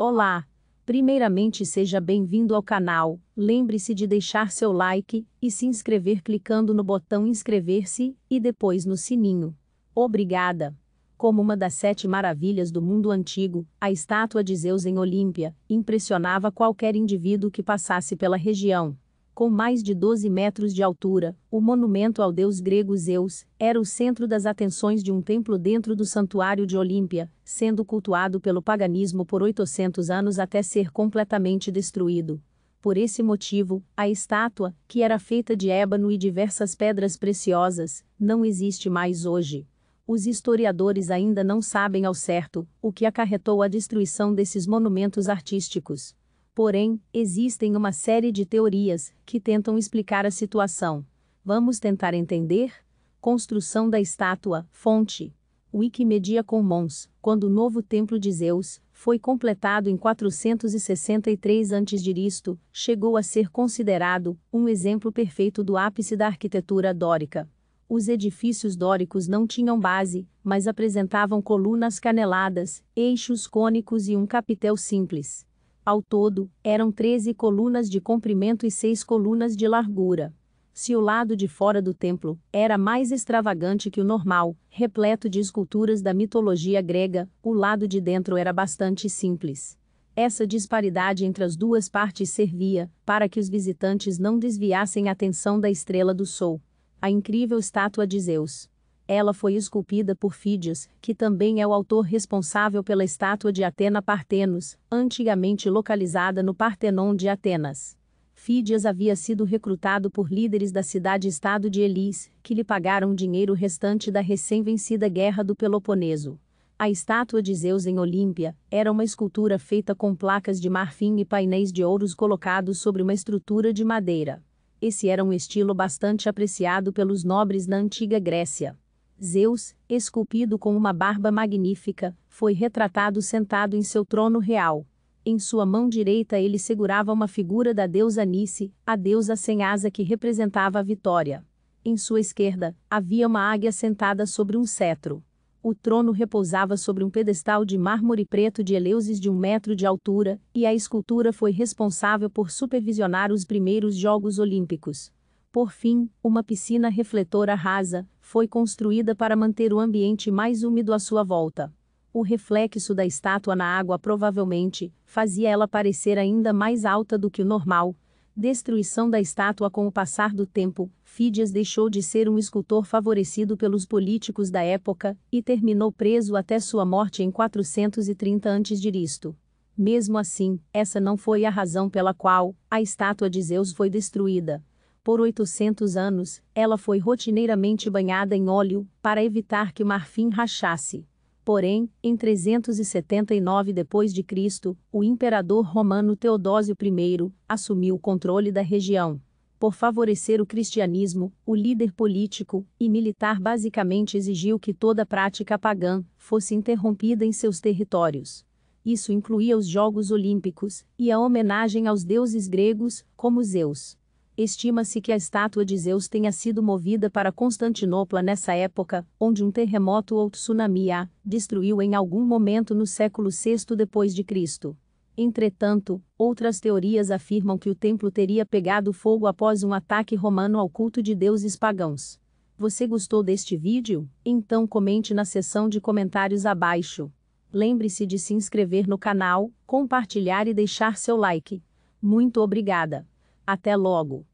Olá! Primeiramente, seja bem-vindo ao canal. Lembre-se de deixar seu like e se inscrever clicando no botão inscrever-se e depois no sininho. Obrigada! Como uma das sete maravilhas do mundo antigo, a estátua de Zeus em Olímpia impressionava qualquer indivíduo que passasse pela região. Com mais de 12 metros de altura, o monumento ao deus grego Zeus era o centro das atenções de um templo dentro do santuário de Olímpia, sendo cultuado pelo paganismo por 800 anos até ser completamente destruído. Por esse motivo, a estátua, que era feita de ébano e diversas pedras preciosas, não existe mais hoje. Os historiadores ainda não sabem ao certo o que acarretou a destruição desses monumentos artísticos. Porém, existem uma série de teorias que tentam explicar a situação. Vamos tentar entender? Construção da estátua, fonte. Wikimedia Commons, quando o novo templo de Zeus foi completado em 463 a.C., chegou a ser considerado um exemplo perfeito do ápice da arquitetura dórica. Os edifícios dóricos não tinham base, mas apresentavam colunas caneladas, eixos cônicos e um capitel simples ao todo, eram 13 colunas de comprimento e 6 colunas de largura. Se o lado de fora do templo era mais extravagante que o normal, repleto de esculturas da mitologia grega, o lado de dentro era bastante simples. Essa disparidade entre as duas partes servia para que os visitantes não desviassem a atenção da estrela do sol, a incrível estátua de Zeus. Ela foi esculpida por Fídias, que também é o autor responsável pela estátua de Atena Partenos, antigamente localizada no Partenon de Atenas. Fídias havia sido recrutado por líderes da cidade-estado de Elis, que lhe pagaram o dinheiro restante da recém-vencida Guerra do Peloponeso. A estátua de Zeus em Olímpia era uma escultura feita com placas de marfim e painéis de ouros colocados sobre uma estrutura de madeira. Esse era um estilo bastante apreciado pelos nobres na antiga Grécia. Zeus, esculpido com uma barba magnífica, foi retratado sentado em seu trono real. Em sua mão direita ele segurava uma figura da deusa Nice, a deusa sem asa que representava a vitória. Em sua esquerda, havia uma águia sentada sobre um cetro. O trono repousava sobre um pedestal de mármore preto de Eleusis de um metro de altura, e a escultura foi responsável por supervisionar os primeiros Jogos Olímpicos. Por fim, uma piscina refletora rasa foi construída para manter o ambiente mais úmido à sua volta. O reflexo da estátua na água provavelmente fazia ela parecer ainda mais alta do que o normal. Destruição da estátua com o passar do tempo, Fídias deixou de ser um escultor favorecido pelos políticos da época e terminou preso até sua morte em 430 a.C. Mesmo assim, essa não foi a razão pela qual a estátua de Zeus foi destruída. Por 800 anos, ela foi rotineiramente banhada em óleo para evitar que o marfim rachasse. Porém, em 379 d.C., o imperador romano Teodósio I assumiu o controle da região. Por favorecer o cristianismo, o líder político e militar basicamente exigiu que toda prática pagã fosse interrompida em seus territórios. Isso incluía os Jogos Olímpicos e a homenagem aos deuses gregos, como Zeus. Estima-se que a estátua de Zeus tenha sido movida para Constantinopla nessa época, onde um terremoto ou tsunami a destruiu em algum momento no século VI depois de Cristo. Entretanto, outras teorias afirmam que o templo teria pegado fogo após um ataque romano ao culto de deuses pagãos. Você gostou deste vídeo? Então comente na seção de comentários abaixo. Lembre-se de se inscrever no canal, compartilhar e deixar seu like. Muito obrigada. Até logo!